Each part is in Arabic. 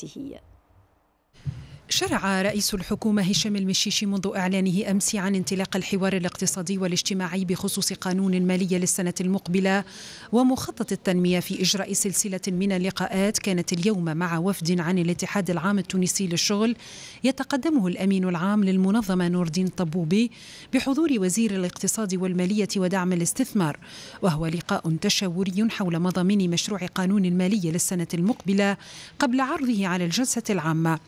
هي شرع رئيس الحكومة هشام المشيشي منذ إعلانه أمس عن انطلاق الحوار الاقتصادي والاجتماعي بخصوص قانون المالية للسنة المقبلة ومخطط التنمية في إجراء سلسلة من اللقاءات كانت اليوم مع وفد عن الاتحاد العام التونسي للشغل يتقدمه الأمين العام للمنظمة نور الدين طبوبي بحضور وزير الاقتصاد والمالية ودعم الاستثمار وهو لقاء تشاوري حول مضامين مشروع قانون المالية للسنة المقبلة قبل عرضه على الجلسة العامة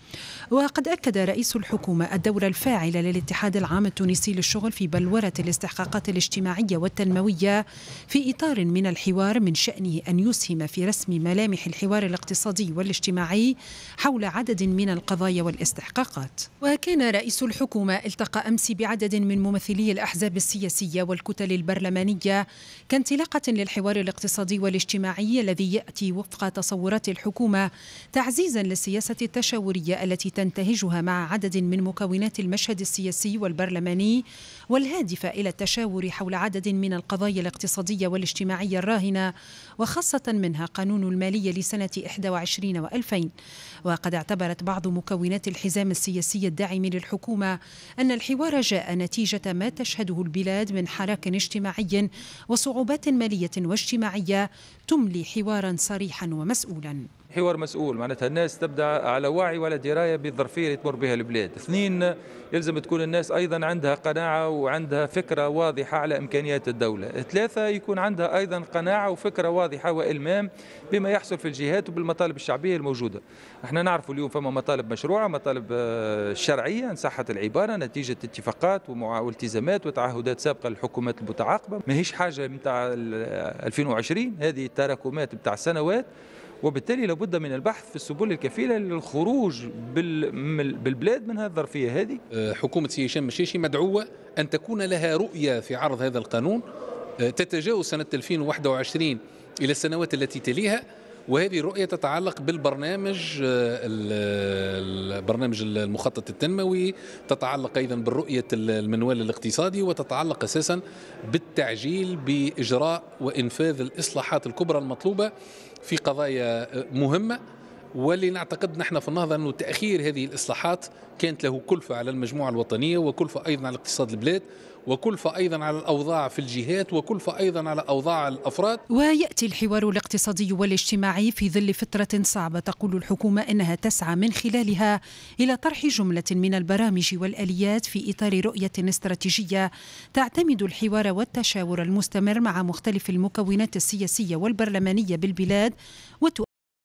لقد أكد رئيس الحكومة الدور الفاعل للاتحاد العام التونسي للشغل في بلورة الاستحقاقات الاجتماعية والتنموية في إطار من الحوار من شأنه أن يسهم في رسم ملامح الحوار الاقتصادي والاجتماعي حول عدد من القضايا والاستحقاقات وكان رئيس الحكومة التقى أمس بعدد من ممثلي الأحزاب السياسية والكتل البرلمانية كانطلاقة للحوار الاقتصادي والاجتماعي الذي يأتي وفق تصورات الحكومة تعزيزا للسياسة التشاورية التي تنتهي نتاهجها مع عدد من مكونات المشهد السياسي والبرلماني والهادفة إلى التشاور حول عدد من القضايا الاقتصادية والاجتماعية الراهنة وخاصة منها قانون المالية لسنة 21 و2000 وقد اعتبرت بعض مكونات الحزام السياسي الداعم للحكومة أن الحوار جاء نتيجة ما تشهده البلاد من حراك اجتماعي وصعوبات مالية واجتماعية تملي حوارا صريحا ومسؤولا حوار مسؤول معناتها الناس تبدا على وعي وعلى درايه بالظرفيه اللي تمر بها البلاد اثنين يلزم تكون الناس ايضا عندها قناعه وعندها فكره واضحه على امكانيات الدوله ثلاثه يكون عندها ايضا قناعه وفكره واضحه والمام بما يحصل في الجهات وبالمطالب الشعبيه الموجوده احنا نعرف اليوم فما مطالب مشروعه مطالب آه، شرعيه ان صحت العباره نتيجه اتفاقات والتزامات وتعهدات سابقه للحكومات المتعاقبه ماهيش حاجه نتاع 2020 آه، هذه التراكمات نتاع سنوات وبالتالي لابد من البحث في السبل الكفيلة للخروج بالبلاد من هذه الظرفية هذه أه، حكومة سي هشام مشيشي مدعوة أن تكون لها رؤية في عرض هذا القانون أه، تتجاوز سنة 2021 إلى السنوات التي تليها وهذه رؤية تتعلق بالبرنامج آه، البرنامج المخطط التنموي تتعلق أيضا بالرؤية المنوال الاقتصادي وتتعلق أساسا بالتعجيل بإجراء وإنفاذ الإصلاحات الكبرى المطلوبة في قضايا آه، مهمة واللي نعتقد نحن في النهضة أنه تأخير هذه الإصلاحات كانت له كلفة على المجموعة الوطنية وكلفة أيضا على اقتصاد البلاد وكلفة أيضا على الأوضاع في الجهات وكلفة أيضا على أوضاع الأفراد ويأتي الحوار الاقتصادي والاجتماعي في ظل فترة صعبة تقول الحكومة أنها تسعى من خلالها إلى طرح جملة من البرامج والآليات في إطار رؤية استراتيجية تعتمد الحوار والتشاور المستمر مع مختلف المكونات السياسية والبرلمانية بالبلاد وتؤ...